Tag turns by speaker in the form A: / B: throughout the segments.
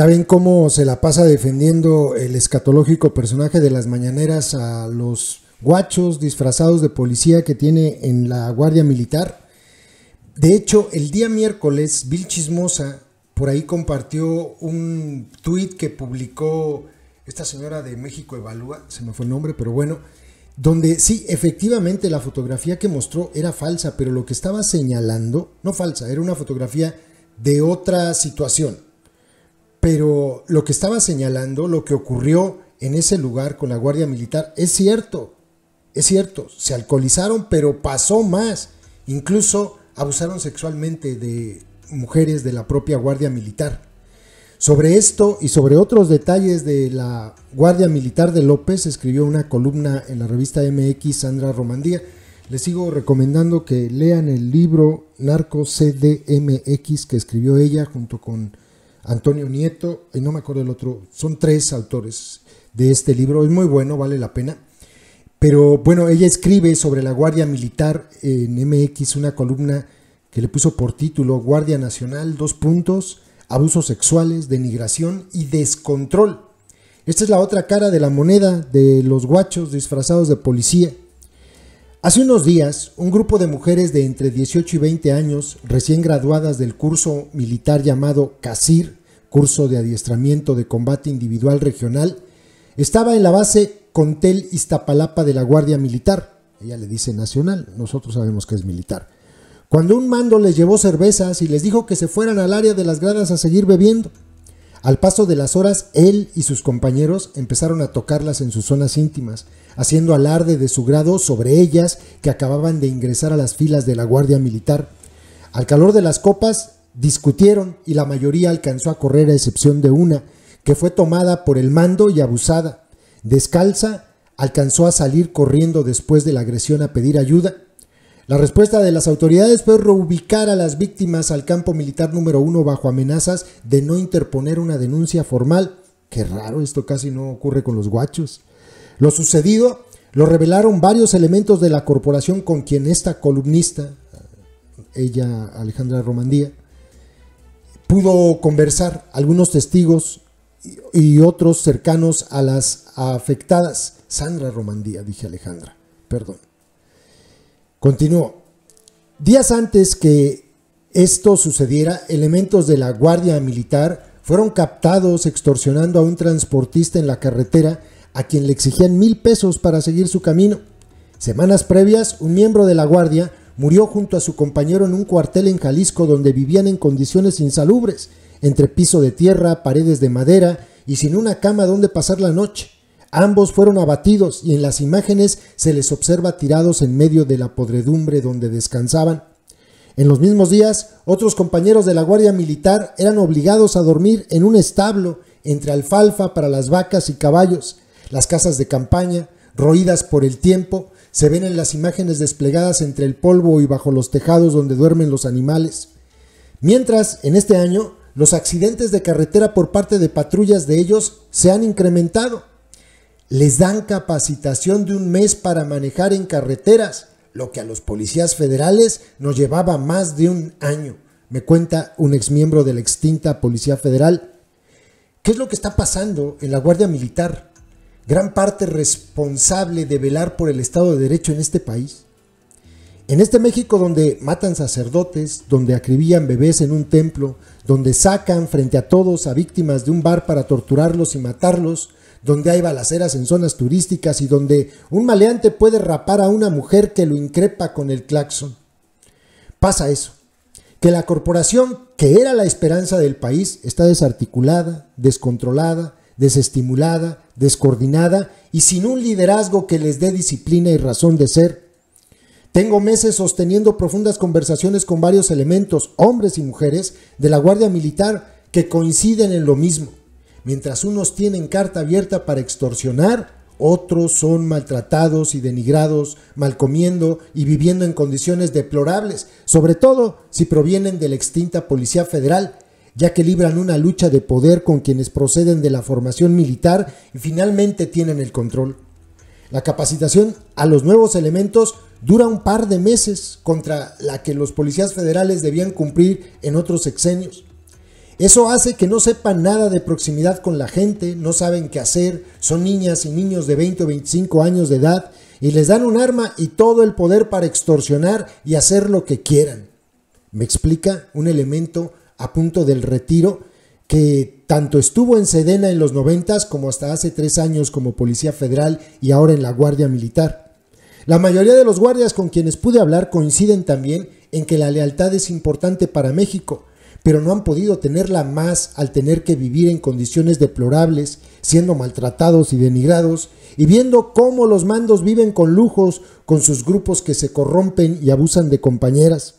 A: Ya ven cómo se la pasa defendiendo el escatológico personaje de las mañaneras a los guachos disfrazados de policía que tiene en la Guardia Militar. De hecho, el día miércoles, Bill Chismosa por ahí compartió un tuit que publicó esta señora de México Evalúa, se me fue el nombre, pero bueno, donde sí, efectivamente la fotografía que mostró era falsa, pero lo que estaba señalando, no falsa, era una fotografía de otra situación pero lo que estaba señalando, lo que ocurrió en ese lugar con la Guardia Militar, es cierto, es cierto, se alcoholizaron, pero pasó más. Incluso abusaron sexualmente de mujeres de la propia Guardia Militar. Sobre esto y sobre otros detalles de la Guardia Militar de López escribió una columna en la revista MX Sandra Romandía. Les sigo recomendando que lean el libro Narco CDMX que escribió ella junto con Antonio Nieto, y no me acuerdo el otro, son tres autores de este libro, es muy bueno, vale la pena. Pero bueno, ella escribe sobre la Guardia Militar en MX una columna que le puso por título Guardia Nacional, dos puntos, abusos sexuales, denigración y descontrol. Esta es la otra cara de la moneda de los guachos disfrazados de policía. Hace unos días, un grupo de mujeres de entre 18 y 20 años, recién graduadas del curso militar llamado CASIR, curso de adiestramiento de combate individual regional, estaba en la base Contel Iztapalapa de la Guardia Militar. Ella le dice nacional, nosotros sabemos que es militar. Cuando un mando les llevó cervezas y les dijo que se fueran al área de las gradas a seguir bebiendo. Al paso de las horas, él y sus compañeros empezaron a tocarlas en sus zonas íntimas, haciendo alarde de su grado sobre ellas que acababan de ingresar a las filas de la Guardia Militar. Al calor de las copas, discutieron y la mayoría alcanzó a correr a excepción de una, que fue tomada por el mando y abusada. Descalza, alcanzó a salir corriendo después de la agresión a pedir ayuda la respuesta de las autoridades fue reubicar a las víctimas al campo militar número uno bajo amenazas de no interponer una denuncia formal. Qué raro, esto casi no ocurre con los guachos. Lo sucedido lo revelaron varios elementos de la corporación con quien esta columnista, ella Alejandra Romandía, pudo conversar algunos testigos y otros cercanos a las afectadas. Sandra Romandía, dije Alejandra, perdón. Continuó. Días antes que esto sucediera, elementos de la Guardia Militar fueron captados extorsionando a un transportista en la carretera a quien le exigían mil pesos para seguir su camino. Semanas previas, un miembro de la Guardia murió junto a su compañero en un cuartel en Jalisco donde vivían en condiciones insalubres, entre piso de tierra, paredes de madera y sin una cama donde pasar la noche. Ambos fueron abatidos y en las imágenes se les observa tirados en medio de la podredumbre donde descansaban. En los mismos días, otros compañeros de la Guardia Militar eran obligados a dormir en un establo entre alfalfa para las vacas y caballos. Las casas de campaña, roídas por el tiempo, se ven en las imágenes desplegadas entre el polvo y bajo los tejados donde duermen los animales. Mientras, en este año, los accidentes de carretera por parte de patrullas de ellos se han incrementado les dan capacitación de un mes para manejar en carreteras, lo que a los policías federales nos llevaba más de un año, me cuenta un exmiembro de la extinta Policía Federal. ¿Qué es lo que está pasando en la Guardia Militar? Gran parte responsable de velar por el Estado de Derecho en este país. En este México donde matan sacerdotes, donde acribillan bebés en un templo, donde sacan frente a todos a víctimas de un bar para torturarlos y matarlos, donde hay balaceras en zonas turísticas y donde un maleante puede rapar a una mujer que lo increpa con el claxon. Pasa eso, que la corporación, que era la esperanza del país, está desarticulada, descontrolada, desestimulada, descoordinada y sin un liderazgo que les dé disciplina y razón de ser. Tengo meses sosteniendo profundas conversaciones con varios elementos, hombres y mujeres, de la Guardia Militar que coinciden en lo mismo. Mientras unos tienen carta abierta para extorsionar, otros son maltratados y denigrados, malcomiendo y viviendo en condiciones deplorables, sobre todo si provienen de la extinta Policía Federal, ya que libran una lucha de poder con quienes proceden de la formación militar y finalmente tienen el control. La capacitación a los nuevos elementos dura un par de meses contra la que los policías federales debían cumplir en otros exenios. Eso hace que no sepan nada de proximidad con la gente, no saben qué hacer, son niñas y niños de 20 o 25 años de edad y les dan un arma y todo el poder para extorsionar y hacer lo que quieran. Me explica un elemento a punto del retiro que tanto estuvo en Sedena en los 90 como hasta hace tres años como policía federal y ahora en la Guardia Militar. La mayoría de los guardias con quienes pude hablar coinciden también en que la lealtad es importante para México pero no han podido tenerla más al tener que vivir en condiciones deplorables, siendo maltratados y denigrados, y viendo cómo los mandos viven con lujos, con sus grupos que se corrompen y abusan de compañeras.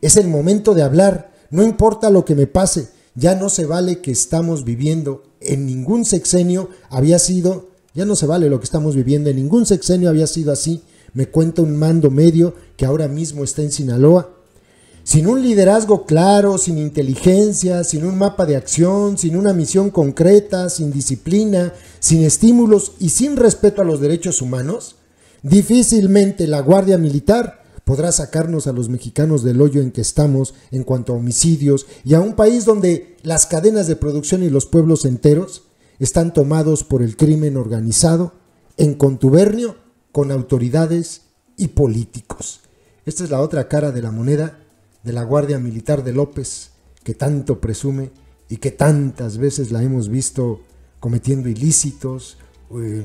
A: Es el momento de hablar, no importa lo que me pase, ya no se vale que estamos viviendo en ningún sexenio había sido, ya no se vale lo que estamos viviendo, en ningún sexenio había sido así, me cuenta un mando medio que ahora mismo está en Sinaloa sin un liderazgo claro, sin inteligencia, sin un mapa de acción, sin una misión concreta, sin disciplina, sin estímulos y sin respeto a los derechos humanos, difícilmente la Guardia Militar podrá sacarnos a los mexicanos del hoyo en que estamos en cuanto a homicidios y a un país donde las cadenas de producción y los pueblos enteros están tomados por el crimen organizado en contubernio con autoridades y políticos. Esta es la otra cara de la moneda de la Guardia Militar de López, que tanto presume y que tantas veces la hemos visto cometiendo ilícitos, eh,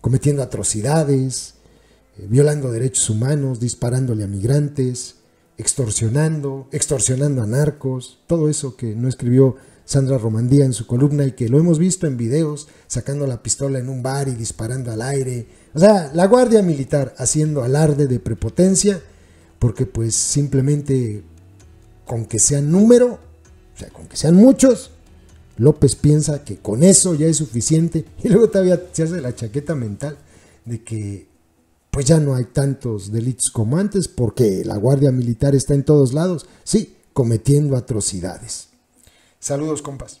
A: cometiendo atrocidades, eh, violando derechos humanos, disparándole a migrantes, extorsionando, extorsionando a narcos, todo eso que no escribió Sandra Romandía en su columna y que lo hemos visto en videos, sacando la pistola en un bar y disparando al aire. O sea, la Guardia Militar haciendo alarde de prepotencia porque pues simplemente con que sean número, o sea, con que sean muchos, López piensa que con eso ya es suficiente y luego todavía se hace la chaqueta mental de que pues ya no hay tantos delitos como antes porque la Guardia Militar está en todos lados, sí, cometiendo atrocidades. Saludos, compas.